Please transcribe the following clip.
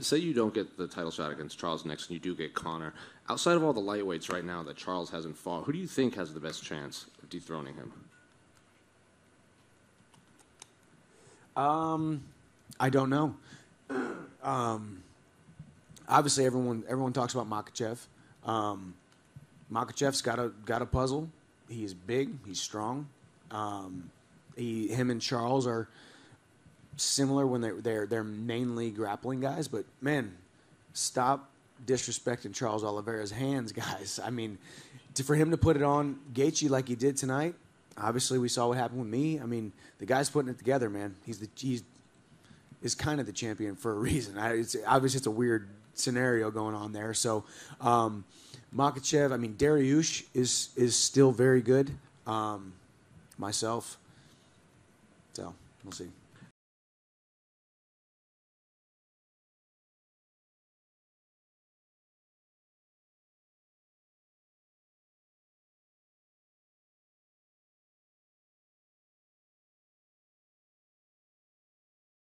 say you don't get the title shot against Charles next, and you do get Connor. Outside of all the lightweights right now that Charles hasn't fought, who do you think has the best chance of dethroning him? Um, I don't know. Um, obviously, everyone everyone talks about Makachev. Um, Makachev's got a got a puzzle. He is big. He's strong. Um, he him and Charles are similar when they're they're they're mainly grappling guys, but man, stop disrespecting Charles Oliveira's hands, guys. I mean, to, for him to put it on Gaethje like he did tonight, obviously we saw what happened with me. I mean, the guy's putting it together, man. He's the he's is kind of the champion for a reason. I, it's obviously it's a weird scenario going on there. So, um, Makachev, I mean Dariush is is still very good. Um, myself, so we'll see.